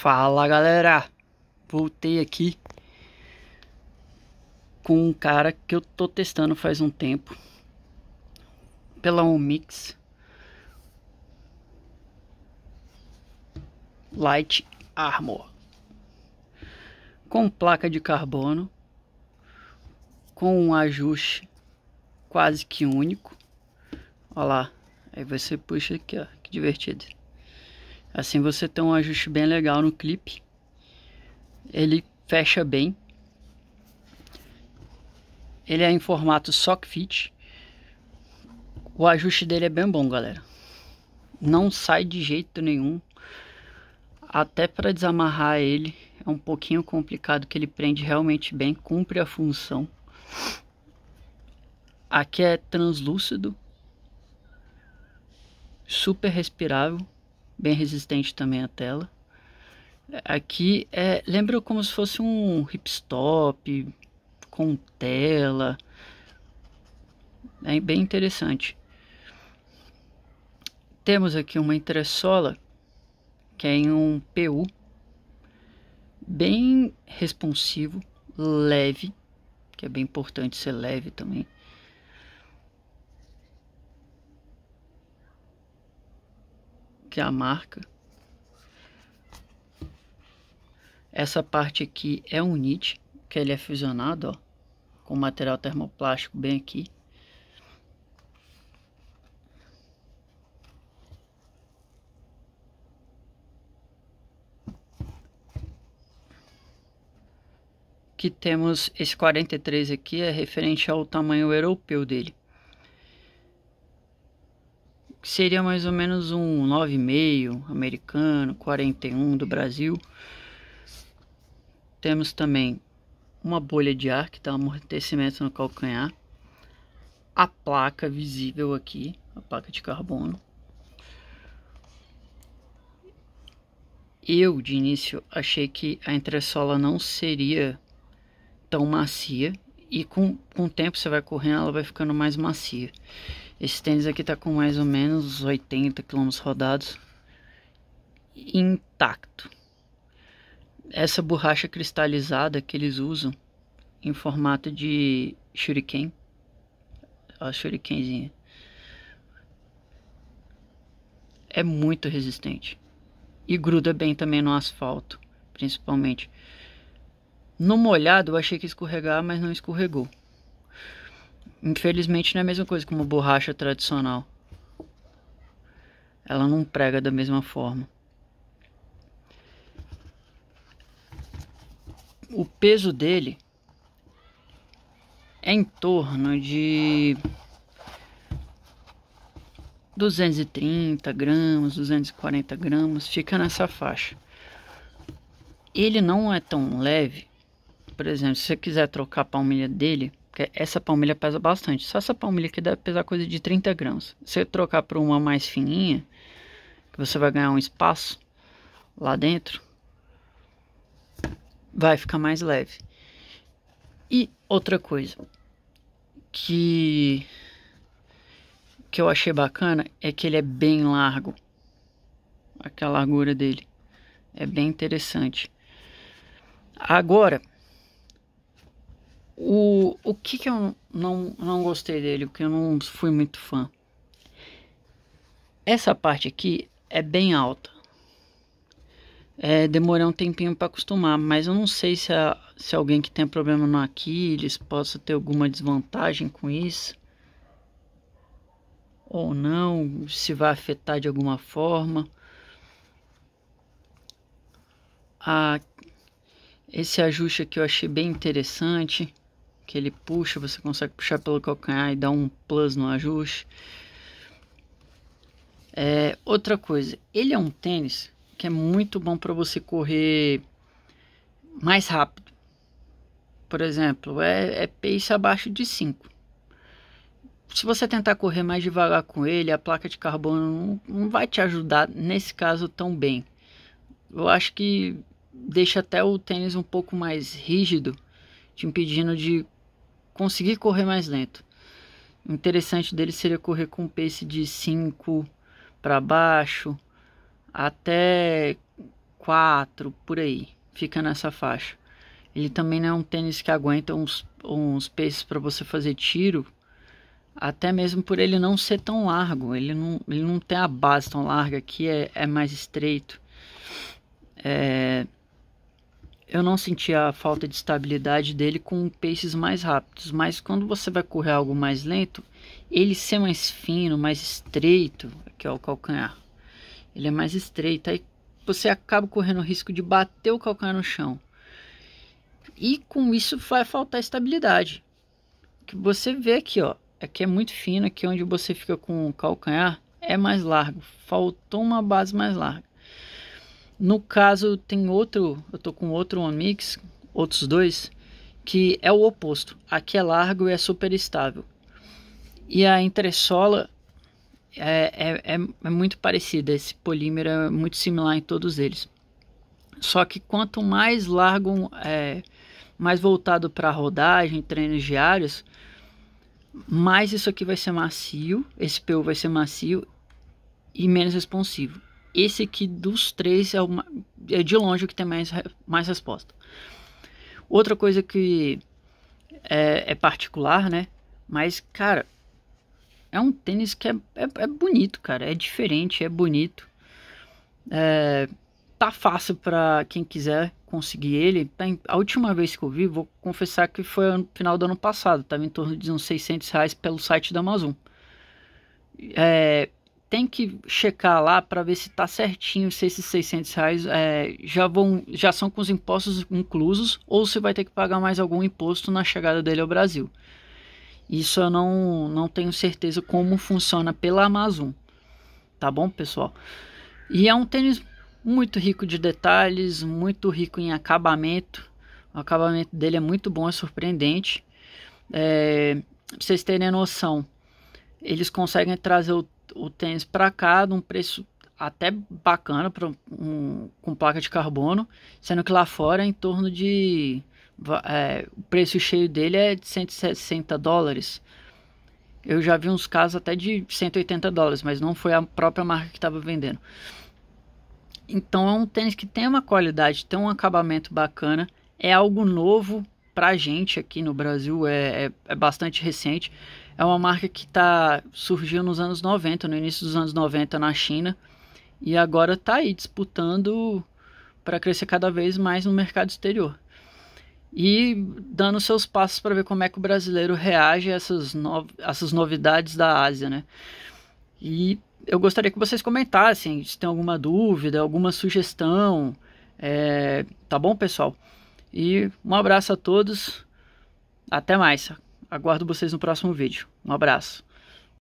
Fala galera, voltei aqui com um cara que eu tô testando faz um tempo pela mix Light Armor com placa de carbono com um ajuste quase que único. Olha lá, aí você puxa aqui, ó, que divertido. Assim você tem um ajuste bem legal no clipe. Ele fecha bem. Ele é em formato sock fit. O ajuste dele é bem bom, galera. Não sai de jeito nenhum. Até para desamarrar ele é um pouquinho complicado que ele prende realmente bem, cumpre a função. Aqui é translúcido, super respirável bem resistente também a tela. Aqui é, lembra como se fosse um hipstop com tela. É bem interessante. Temos aqui uma entressola que é em um PU bem responsivo, leve, que é bem importante ser leve também. que é a marca. Essa parte aqui é um nit, que ele é fusionado, ó, com material termoplástico bem aqui. que temos esse 43 aqui é referente ao tamanho europeu dele que seria mais ou menos um 9,5 americano, 41 do Brasil. Temos também uma bolha de ar que dá amortecimento no calcanhar. A placa visível aqui, a placa de carbono. Eu, de início, achei que a entressola não seria tão macia e com, com o tempo você vai correndo ela vai ficando mais macia. Esse tênis aqui tá com mais ou menos 80 km rodados intacto. Essa borracha cristalizada que eles usam em formato de shuriken. A shurikenzinha. É muito resistente. E gruda bem também no asfalto, principalmente. No molhado eu achei que escorregar, mas não escorregou. Infelizmente não é a mesma coisa como borracha tradicional. Ela não prega da mesma forma. O peso dele é em torno de 230 gramas, 240 gramas, fica nessa faixa. Ele não é tão leve. Por exemplo, se você quiser trocar a palmilha dele, porque essa palmilha pesa bastante. Só essa palmilha aqui deve pesar coisa de 30 gramas. Se você trocar por uma mais fininha, que você vai ganhar um espaço lá dentro, vai ficar mais leve. E outra coisa que que eu achei bacana é que ele é bem largo. Aquela largura dele é bem interessante. Agora, o que, que eu não, não gostei dele, o que eu não fui muito fã. Essa parte aqui é bem alta. É, demorei um tempinho para acostumar, mas eu não sei se, a, se alguém que tem problema no Aquiles possa ter alguma desvantagem com isso. Ou não, se vai afetar de alguma forma. A, esse ajuste aqui eu achei bem interessante que ele puxa, você consegue puxar pelo calcanhar e dar um plus no ajuste. É, outra coisa, ele é um tênis que é muito bom para você correr mais rápido. Por exemplo, é, é pace abaixo de 5. Se você tentar correr mais devagar com ele, a placa de carbono não, não vai te ajudar nesse caso tão bem. Eu acho que deixa até o tênis um pouco mais rígido, te impedindo de conseguir correr mais lento. O interessante dele seria correr com um pace de 5 para baixo até 4 por aí, fica nessa faixa. Ele também não é um tênis que aguenta uns, uns paces para você fazer tiro, até mesmo por ele não ser tão largo, ele não, ele não tem a base tão larga, aqui é, é mais estreito. É, eu não sentia a falta de estabilidade dele com paces mais rápidos, mas quando você vai correr algo mais lento, ele ser mais fino, mais estreito, que é o calcanhar, ele é mais estreito, aí você acaba correndo o risco de bater o calcanhar no chão. E com isso vai faltar estabilidade. O que você vê aqui, ó, aqui é, é muito fino, aqui onde você fica com o calcanhar é mais largo, faltou uma base mais larga. No caso, tem outro, eu tô com outro One Mix, outros dois, que é o oposto. Aqui é largo e é super estável. E a entressola é, é, é, é muito parecida, esse polímero é muito similar em todos eles. Só que quanto mais largo, é, mais voltado para rodagem, treinos diários, mais isso aqui vai ser macio, esse PU vai ser macio e menos responsivo esse aqui dos três é, uma, é de longe o que tem mais, mais resposta. Outra coisa que é, é particular, né? Mas, cara, é um tênis que é, é, é bonito, cara. É diferente, é bonito. É, tá fácil para quem quiser conseguir ele. Tá a última vez que eu vi, vou confessar que foi no final do ano passado. Tava em torno de uns 600 reais pelo site da Amazon. É, tem que checar lá para ver se está certinho se esses 600 reais é, já vão já são com os impostos inclusos ou se vai ter que pagar mais algum imposto na chegada dele ao Brasil. Isso eu não não tenho certeza como funciona pela Amazon, tá bom pessoal? E é um tênis muito rico de detalhes, muito rico em acabamento. O acabamento dele é muito bom, é surpreendente. É, pra vocês terem noção, eles conseguem trazer o o tênis para cá de um preço até bacana para um, com placa de carbono, sendo que lá fora é em torno de é, o preço cheio dele é de 160 dólares. Eu já vi uns casos até de 180 dólares, mas não foi a própria marca que estava vendendo. Então é um tênis que tem uma qualidade, tem um acabamento bacana, é algo novo pra gente aqui no Brasil, é, é, é bastante recente. É uma marca que tá, surgiu nos anos 90, no início dos anos 90 na China, e agora está aí disputando para crescer cada vez mais no mercado exterior. E dando seus passos para ver como é que o brasileiro reage a essas, no... essas novidades da Ásia, né? E eu gostaria que vocês comentassem se tem alguma dúvida, alguma sugestão. É... Tá bom, pessoal? E um abraço a todos. Até mais. Aguardo vocês no próximo vídeo. Um abraço.